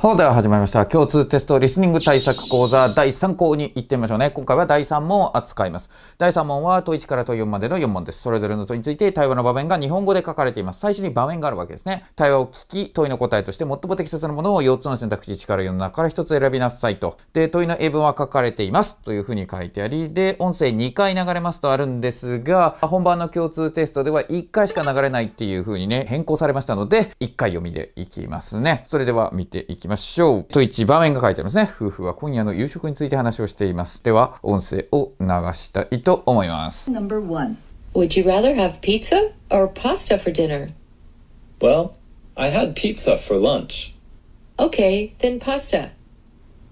ほでは始まりました。共通テストリスニング対策講座第3項に行ってみましょうね。今回は第3問を扱います。第3問は問1から問4までの4問です。それぞれの問について対話の場面が日本語で書かれています。最初に場面があるわけですね。対話を聞き、問いの答えとして最も適切なものを4つの選択肢1から4の中から1つ選びなさいと。で、問いの英文は書かれています。というふうに書いてあり、で、音声2回流れますとあるんですが、本番の共通テストでは1回しか流れないっていうふうにね、変更されましたので、1回読みでいきますね。それでは見ていきましょう。しょう。と一場面が書いてありますね。夫婦は今夜の夕食について話をしています。では、音声を流したいと思います。Number one. Would you rather have pizza or pasta for dinner? Well, I had pizza for lunch. Okay, then pasta.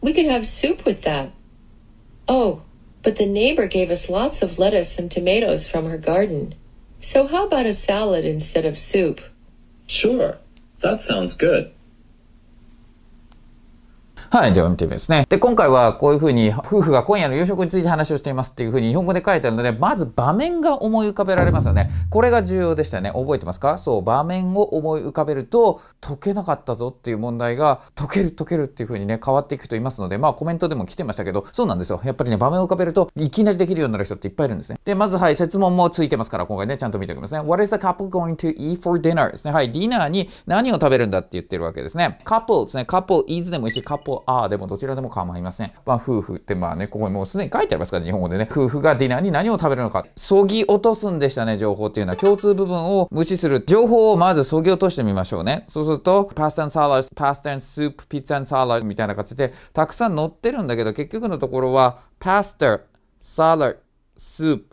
We could have soup with that. Oh, but the neighbor gave us lots of lettuce and tomatoes from her garden. So how about a salad instead of soup? Sure, that sounds good. はい、では見てみますね。で、今回はこういうふうに、夫婦が今夜の夕食について話をしていますっていうふうに日本語で書いてあるので、まず場面が思い浮かべられますよね。これが重要でしたよね。覚えてますかそう、場面を思い浮かべると、解けなかったぞっていう問題が、解ける解けるっていうふうにね、変わっていく人いますので、まあコメントでも来てましたけど、そうなんですよ。やっぱりね、場面を浮かべると、いきなりできるようになる人っていっぱいいるんですね。で、まずはい、説問もついてますから、今回ね、ちゃんと見ておきますね。What is the couple going to eat for dinner? ですね。はい、ディナーに何を食べるんだって言ってるわけですね。couple ですね。couple is でもいいし、couple ああでもどちらでも構いません。まあ、夫婦ってまあね、ここにもうすでに書いてありますから、日本語でね。夫婦がディナーに何を食べるのか。そぎ落とすんでしたね、情報っていうのは。共通部分を無視する。情報をまずそぎ落としてみましょうね。そうすると、パスタサラダ、パスタスープ、ピッツァサラダみたいな形で、たくさん載ってるんだけど、結局のところは、パスタ、サラダ、スープ、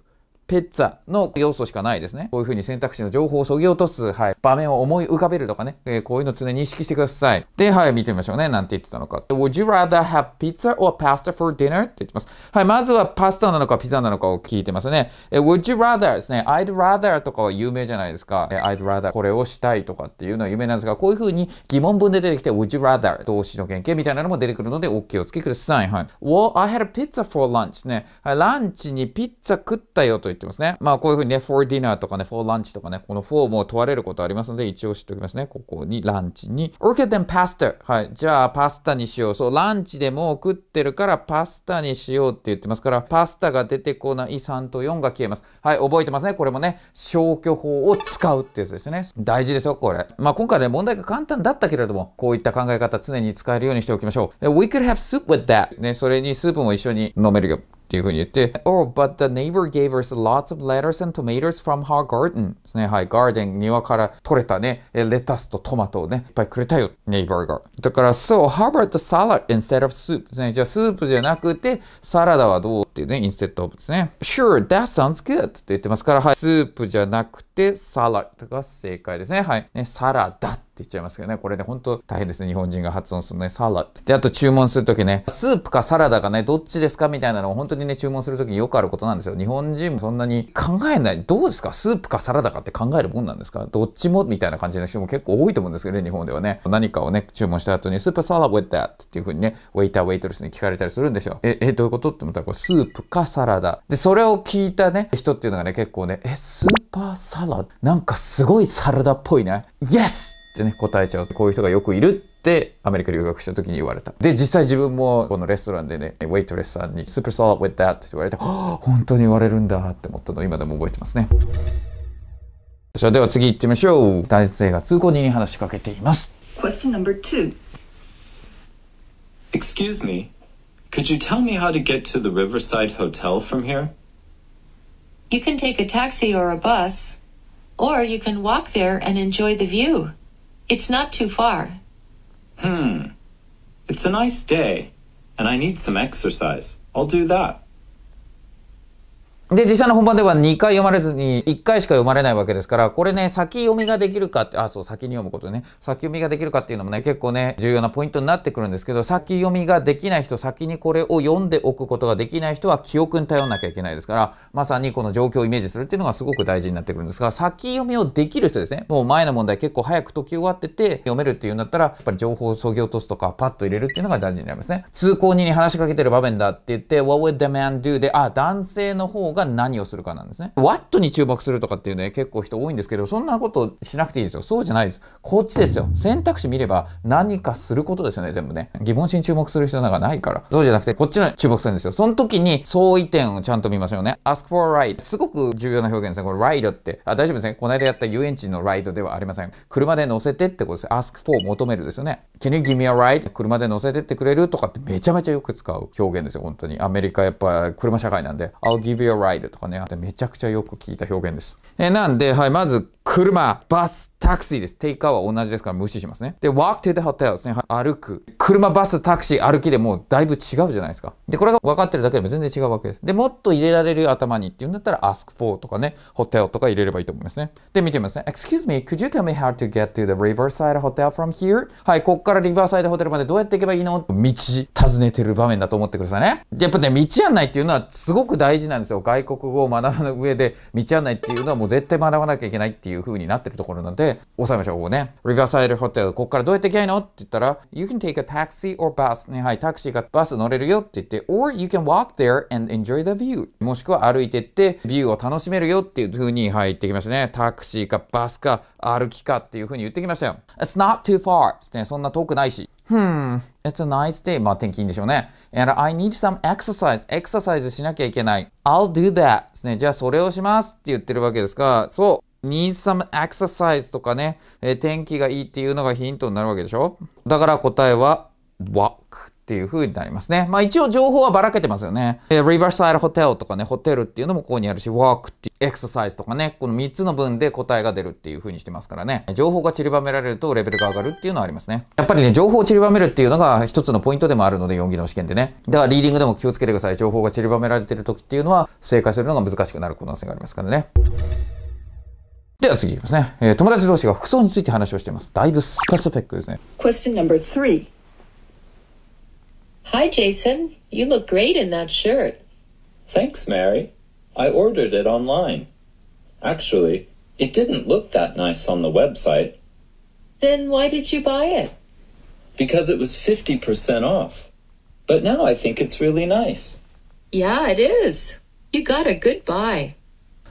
ペッツァの要素しかないですね。こういうふうに選択肢の情報をそぎ落とす、はい、場面を思い浮かべるとかね、えー、こういうの常に意識してください。で、はい、見てみましょうね。なんて言ってたのか。Would you rather have pizza or pasta for dinner? って言ってます。はい、まずはパスタなのかピザなのかを聞いてますね。え Would you rather ですね。I'd rather とかは有名じゃないですか。え I'd rather これをしたいとかっていうのは有名なんですが、こういうふうに疑問文で出てきて、Would you rather 動詞の原型みたいなのも出てくるので、お気をつけください。はい。Well, I had a pizza for lunch ね。はい、ランチにピッツァ食ったよと言ってってますね。まあ、こういうふうにね、for dinner とかね、for lunch とかね、この for も問われることありますので、一応知っておきますね。ここに、ランチに。Okay, then pasta. はい。じゃあ、パスタにしよう。そう、ランチでも食ってるから、パスタにしようって言ってますから、パスタが出てこない3と4が消えます。はい、覚えてますね。これもね、消去法を使うってやつですね。大事ですよ、これ。まあ、今回ね、問題が簡単だったけれども、こういった考え方常に使えるようにしておきましょう。We could have soup with that. ね、それにスープも一緒に飲めるよ。っていうふうに言って、Oh, but the neighbor gave us lots of lettuce and tomatoes from her garden ですね。はい、ガーデン、庭から取れたね、レタスとトマトをね、いっぱいくれたよ、ネイバーが。だから、So, how about the salad instead of soup ですね。じゃあ、スープじゃなくて、サラダはどうっていうね、instead of ですね。Sure, that sounds good って言ってますから、はい、スープじゃなくて、サラダが正解ですね。はい、ね、サラダ言っちゃいますけどね、これね、ほんと大変ですね、日本人が発音するね、サラダ。で、あと注文するときね、スープかサラダかね、どっちですかみたいなのを本当にね、注文するときによくあることなんですよ。日本人もそんなに考えない。どうですかスープかサラダかって考えるもんなんですかどっちもみたいな感じの人も結構多いと思うんですけどね、日本ではね。何かをね、注文した後に、スープサラダウェ t タ t っていう風にね、ウェイター、ウェイトレスに聞かれたりするんでしょ。え、え、どういうことって思ったら、これスープかサラダ。で、それを聞いたね、人っていうのがね、結構ね、え、スーパーサラダなんかすごいサラダっぽいね。イエスってね、答えちゃう。こういう人がよくいるってアメリカ留学した時に言われた。で、実際自分もこのレストランでね、ウェイトレスさんにスーパーソー o l i with that って言われて、本当に言われるんだって思ったのを今でも覚えてますね。そあでは次行ってみましょう。男性が通行人に話しかけています。Question number two. Excuse me, could you tell me how to get to the Riverside Hotel from here? You can take a taxi or a bus, or you can walk there and enjoy the view. It's not too far. Hmm. It's a nice day, and I need some exercise. I'll do that. で、実際の本番では2回読まれずに1回しか読まれないわけですから、これね、先読みができるかって、あ、そう、先に読むことね、先読みができるかっていうのもね、結構ね、重要なポイントになってくるんですけど、先読みができない人、先にこれを読んでおくことができない人は記憶に頼んなきゃいけないですから、まさにこの状況をイメージするっていうのがすごく大事になってくるんですが、先読みをできる人ですね、もう前の問題結構早く解き終わってて、読めるっていうんだったら、やっぱり情報を削ぎ落とすとか、パッと入れるっていうのが大事になりますね。通行人に話しかけてる場面だって言って、What would the man do? で、あ、男性の方がが何をするかなんですね。What に注目するとかっていうね、結構人多いんですけど、そんなことしなくていいですよ。そうじゃないです。こっちですよ。選択肢見れば何かすることですよね、全部ね。疑問詞に注目する必要なんかないから。そうじゃなくて、こっちの注目するんですよ。その時に相違点をちゃんと見ましょうね。ask for a ride。すごく重要な表現ですね。これ、ride って。あ、大丈夫ですね。この間やった遊園地のライドではありません。車で乗せてってことです。ask for 求めるですよね。Can you give me a ride? 車で乗せてってくれるとかってめちゃめちゃよく使う表現ですよ、本当に。アメリカやっぱ車社会なんで。I'll give you a ride. らえるとかね、めちゃくちゃよく聞いた表現です。えー、なんで、はい、まず車、バス、タクシーです。テイクアウトは同じですから無視しますね。で、walk to the hotel ですね。歩く。車、バス、タクシー、歩きでもうだいぶ違うじゃないですか。で、これが分かってるだけでも全然違うわけです。で、もっと入れられる頭にっていうんだったら ask for とかね、hotel とか入れればいいと思いますね。で、見てみますね。Excuse me, could you tell me how to get to the Riverside Hotel from here? はい、こっからリバーサイドホテルまでどうやって行けばいいの道、尋ねてる場面だと思ってくださいね。やっぱね、道案内っていうのはすごく大事なんですよ。外国語を学ぶ上で道案内っていうのはもう絶対学ばなきゃいけないっていういう風になってるところなので、押さえましょう、ここね。リバーサイドホテル、ここからどうやって行けないいのって言ったら、You can take a taxi or bus ね、はい、タクシーかバス乗れるよって言って、or you can walk there and enjoy the view もしくは歩いてって、ビューを楽しめるよっていう風に、入ってきましたね。タクシーかバスか歩きかっていう風に言ってきましたよ。It's not too far ね、そんな遠くないし。Hmm, it's a nice day. まあ天気いいんでしょうね。And I need some exercise. エクササイズしなきゃいけない。I'll do that. ですね。じゃあそれをしますって言ってるわけですが、そう。need some exercise とかね、えー、天気がいいっていうのがヒントになるわけでしょだから答えは walk っていう風になりますね。まあ一応情報はばらけてますよね。えー、Riverside Hotel とかね、ホテルっていうのもここにあるし、walk ってエクササイズとかね、この3つの文で答えが出るっていう風にしてますからね。情報が散りばめられるとレベルが上がるっていうのはありますね。やっぱりね、情報を散りばめるっていうのが一つのポイントでもあるので、4技能試験でね。だからリーディングでも気をつけてください。情報が散りばめられてる時っていうのは正解するのが難しくなる可能性がありますからね。では次いきますね、えー、友達同士が服装について話をしています。だいぶスペシフィックですね。Question number three. Hi Jason, you look great in that shirt. Thanks Mary. I ordered it online. Actually, it didn't look that nice on the website. Then why did you buy it? Because it was 50% off. But now I think it's really nice. Yeah, it is. You got a good buy.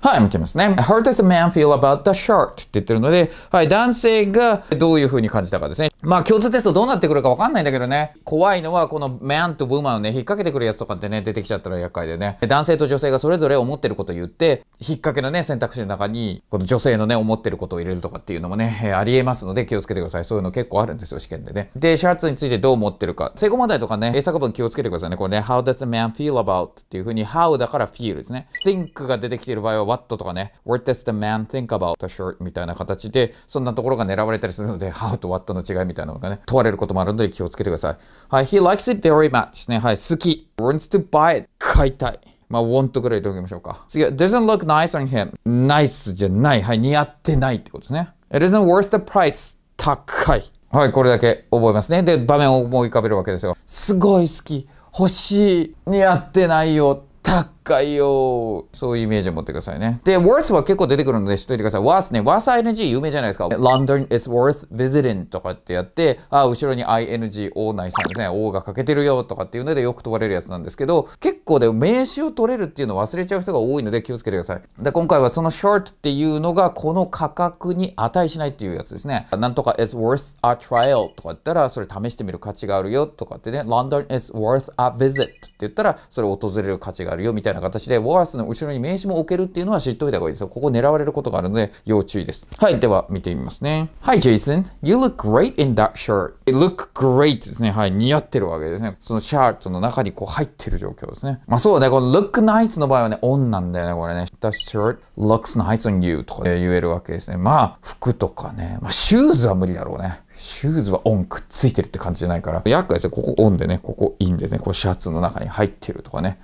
はい、見てみますね。How does a man feel about the shirt? って言ってるので、はい、男性がどういう風に感じたかですね。まあ共通テストどうなってくるかわかんないんだけどね。怖いのはこのメンとブーマンをね、引っ掛けてくるやつとかってね、出てきちゃったら厄介でね。男性と女性がそれぞれ思ってることを言って、引っ掛けのね、選択肢の中に、この女性のね、思ってることを入れるとかっていうのもね、えー、あり得ますので気をつけてください。そういうの結構あるんですよ、試験でね。で、シャツについてどう思ってるか。成功問題とかね、英作文気をつけてくださいね。これね、how does the man feel about っていうふうに、how だから feel ですね。think が出てきている場合は what とかね、what does the man think about a shirt みたいな形で、そんなところが狙われたりするので、how と what の違いみたいなたいなのがね、問われることもあるので気をつけてください。はい、he likes it very much ね。はい、好き。wants to buy it 買いたい。まあ、want ぐらいでおきましょうか。次は、doesn't look nice on him. nice じゃない。はい、似合ってないってことですね。it isn't worth the price 高い。はい、これだけ覚えますね。で、場面を思い浮かべるわけですよ。すごい好き。欲しい。似合ってないよ。高い。回よ。そういうイメージを持ってくださいね。で、worth は結構出てくるので知っといてください。worth ね、worth ing 有名じゃないですか。London is worth visiting とかってやって、あ、後ろに ing な内さんですね。o が欠けてるよとかっていうのでよく問われるやつなんですけど、結構で名詞を取れるっていうのを忘れちゃう人が多いので気をつけてください。で、今回はその short っていうのがこの価格に値しないっていうやつですね。なんとか is worth a trial とか言ったら、それ試してみる価値があるよとかってね。London is worth a visit って言ったら、それ訪れる価値があるよみたいなな形で、ウォアスの後ろに名刺も置けるっていうのは知っておいた方がいいですよ。ここ狙われることがあるので、要注意です。はい、では見てみますね。Hi Jason, you look great in that shirt. It look great ですね。はい、似合ってるわけですね。そのシャーツの中にこう入ってる状況ですね。まあそうね、この look nice の場合はね、オンなんだよね、これね。That shirt looks nice on you とか言えるわけですね。まあ、服とかね。まあ、シューズは無理だろうね。シューズはオンくっついてるって感じじゃないから。厄介ですね。ここオンでね、ここインでね、こうシャツの中に入ってるとかね。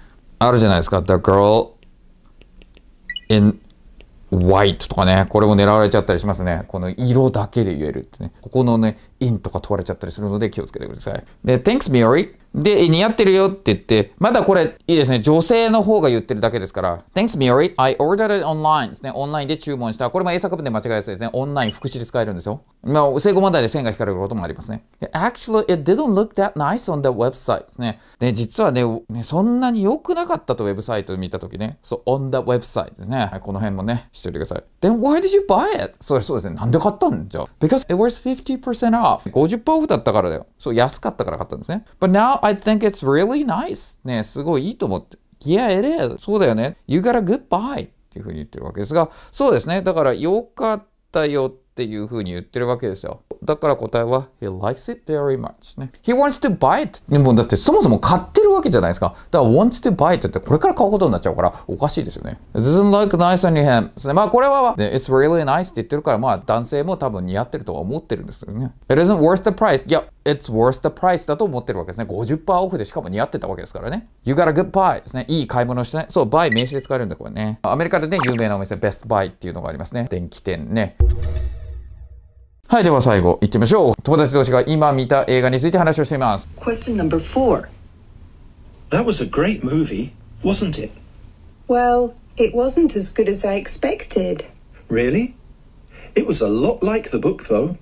あるじゃないですか。The girl in white とかね。これも狙われちゃったりしますね。この色だけで言えるってね。ここのね、in とか問われちゃったりするので気をつけてください。で、thanks Mary で、似合ってるよって言って、まだこれ、いいですね。女性の方が言ってるだけですから。Thanks, m i r y I ordered it online ですね。オンラインで注文した。これも英作文で間違いやすいですね。オンライン、副詞で使えるんですよ。まあ、正誤問題で線が引かれることもありますね。Actually, it didn't look that nice on the website ですね。で、実はね、ねそんなに良くなかったと、ウェブサイト見たときね。そう、on the website ですね。はい、この辺もね、しといてください。Then why did you buy it? そうそうですね。なんで買ったんじゃ ?Because it was 50% off. 50%オフだったからだよ。そう、安かったから買ったんですね。But now I think it's really nice. ね、すごいいいと思って。Yeah, it is. そうだよね。You got a good buy. っていうふうに言ってるわけですが、そうですね。だから、よかったよっていうふうに言ってるわけですよ。だから答えは He likes it very much ね。He wants to buy it でもだってそもそも買ってるわけじゃないですか。だから wants to buy it ってこれから買うことになっちゃうからおかしいですよね。It doesn't look nice on your hand ですね。まあこれは、It's really nice って言ってるからまあ男性も多分似合ってるとは思ってるんですけどね。It isn't worth the price いや It's worth the price だと思ってるわけですね。50%オフでしかも似合ってたわけですからね。You got a good buy ですね。いい買い物してね。そう、buy 名詞で使えるんだこれね。アメリカでね、有名なお店 Best Buy っていうのがありますね。電気店ね。はい、では最後行ってみましょう。友達同士が今見た映画について話をしています。Question number four. That was a great movie, wasn't it? Well, it wasn't as good as I expected. Really? It was a lot like the book, though.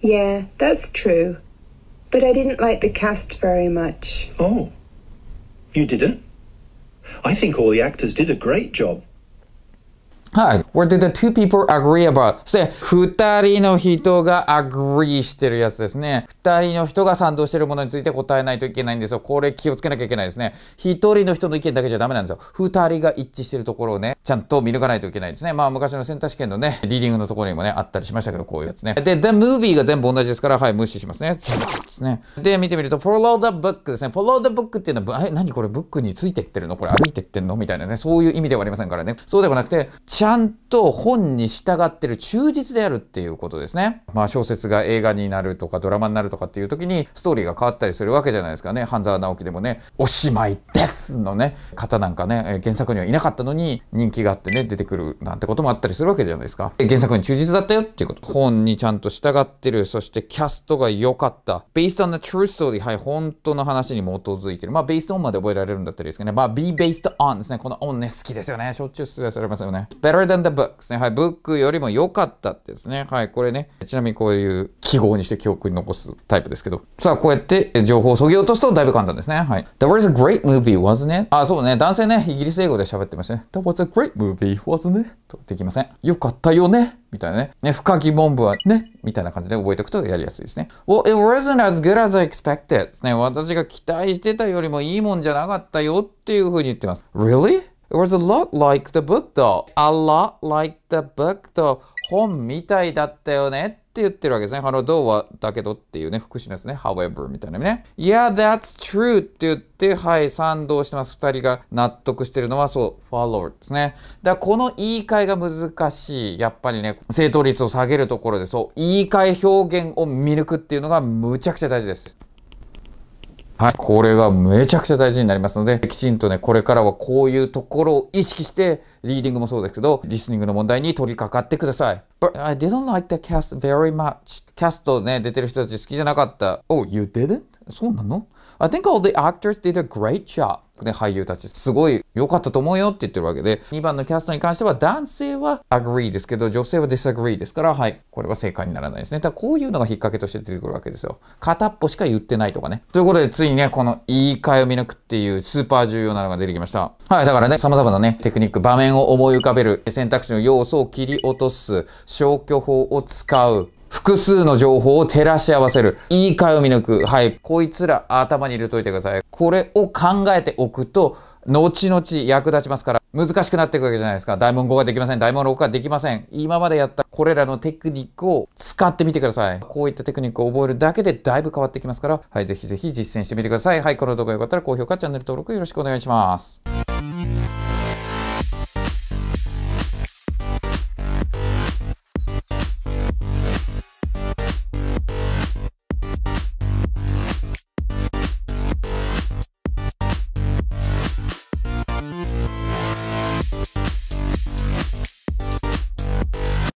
Yeah, that's true. But I didn't like the cast very much. Oh. You didn't? I think all the actors did a great job. はい。What did the two people agree about? そして、二人の人が agree してるやつですね。二人の人が賛同してるものについて答えないといけないんですよ。これ気をつけなきゃいけないですね。一人の人の意見だけじゃダメなんですよ。二人が一致してるところをね、ちゃんと見抜かないといけないですね。まあ、昔のセンター試験のね、リーディングのところにもね、あったりしましたけど、こういうやつね。で、the movie が全部同じですから、はい、無視しますね。ですね。で、見てみると、follow the book ですね。follow the book っていうのは、え、何これ、ブックについてってるのこれ歩いてってんのみたいなね、そういう意味ではありませんからね。そうではなくて、ちゃんと本に従ってる忠実であるっていうことですね。まあ小説が映画になるとかドラマになるとかっていう時にストーリーが変わったりするわけじゃないですかね。半沢直樹でもね、おしまいですのね、方なんかね、原作にはいなかったのに人気があってね、出てくるなんてこともあったりするわけじゃないですか。原作に忠実だったよっていうこと。本にちゃんと従ってる。そしてキャストが良かった。Based on the true story。はい、本当の話に基づいてる。まあ based on まで覚えられるんだったりですけどね。まあ be based on ですね。この on ね、好きですよね。しょっちゅう出題されますよね。better than the books ね。はい、ブックよりも良かったですね。はい、これね。ちなみにこういう記号にして記憶に残すタイプですけど。さあ、こうやって情報を削ぎ落とすとだいぶ簡単ですね。はい。That was a great movie, wasn't it? あ、そうね。男性ね、イギリス英語で喋ってましたね。That was a great movie, wasn't it? とできません。よかったよね。みたいなね。ね、深き文部はね、みたいな感じで覚えておくとやりやすいですね。Well, it wasn't as good as I expected. ね、私が期待してたよりもいいもんじゃなかったよっていうふうに言ってます。Really? It was a lot like the book though. A lot like the book though. 本みたいだったよねって言ってるわけですね。あの、どうはだけどっていうね、副詞ですね。however みたいなね。Yeah, that's true って言って、はい、賛同してます。二人が納得してるのは、そう、follow ですね。だからこの言い換えが難しい。やっぱりね、正答率を下げるところで、そう、言い換え表現を見抜くっていうのがむちゃくちゃ大事です。はい。これがめちゃくちゃ大事になりますので、きちんとね、これからはこういうところを意識して、リーディングもそうですけど、リスニングの問題に取り掛かってください。But I didn't like the cast very much. キャストね、出てる人たち好きじゃなかった。Oh, you didn't? そうなの ?I think all the actors did a great job. ね、俳優たち、すごい良かったと思うよって言ってるわけで、2番のキャストに関しては男性は agree ですけど、女性は disagree ですから、はい、これは正解にならないですね。ただこういうのが引っ掛けとして出てくるわけですよ。片っぽしか言ってないとかね。ということで、ついにね、この言い換えを見抜くっていうスーパー重要なのが出てきました。はい、だからね、様々なね、テクニック、場面を思い浮かべる、選択肢の要素を切り落とす、消去法を使う、複数の情報を照らし合わせる。いいかを見抜く。はい。こいつら頭に入れといてください。これを考えておくと、後々役立ちますから、難しくなっていくわけじゃないですか。大門5ができません。大門6ができません。今までやったこれらのテクニックを使ってみてください。こういったテクニックを覚えるだけでだいぶ変わってきますから、はい。ぜひぜひ実践してみてください。はい。この動画が良かったら高評価、チャンネル登録よろしくお願いします。